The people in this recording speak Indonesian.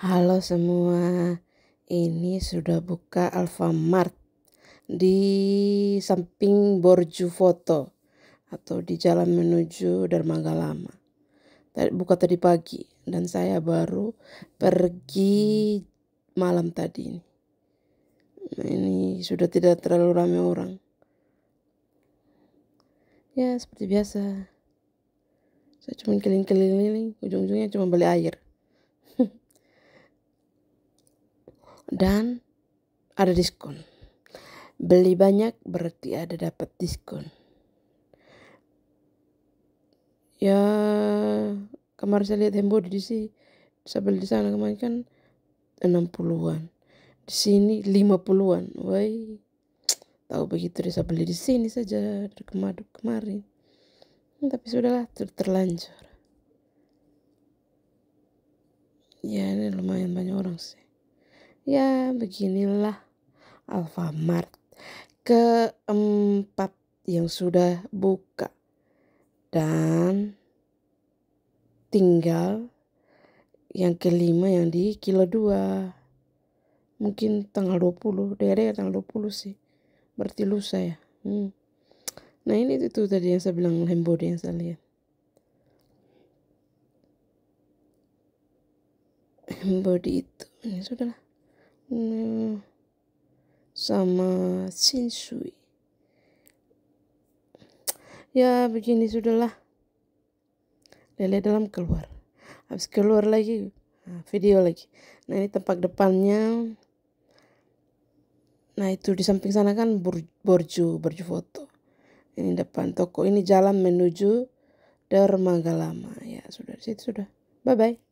Halo semua, ini sudah buka Alfamart di samping Borju Foto atau di jalan menuju Dermaga Lama. Buka tadi pagi dan saya baru pergi malam tadi ini. ini sudah tidak terlalu ramai orang. Ya, seperti biasa. Saya cuma keliling-keliling, ujung-ujungnya cuma beli air. dan ada diskon. Beli banyak berarti ada dapat diskon. Ya, kemarin saya lihat handphone di sini, saya beli di sana kemarin kan 60-an. Di sini 50-an. Woi. Tahu begitu saya beli di sini saja kemarin kemarin. Hmm, tapi sudahlah ter terlanjur. Ya ini lumayan banyak orang sih. Ya, beginilah Alfamart keempat yang sudah buka dan tinggal yang kelima yang di kilo 2 mungkin tanggal 20 daerah tanggal 20 sih berarti lusa ya hmm. nah ini itu tadi yang saya bilang lembode yang saya lihat hembodi itu ini ya sudah lah. Nah, sama Shinsui. Ya begini sudahlah. Lele dalam keluar. Habis keluar lagi nah, video lagi. Nah ini tempat depannya. Nah itu di samping sana kan borju borju foto. Ini depan toko. Ini jalan menuju Dermaga Lama. Ya sudah situ sudah. Bye bye.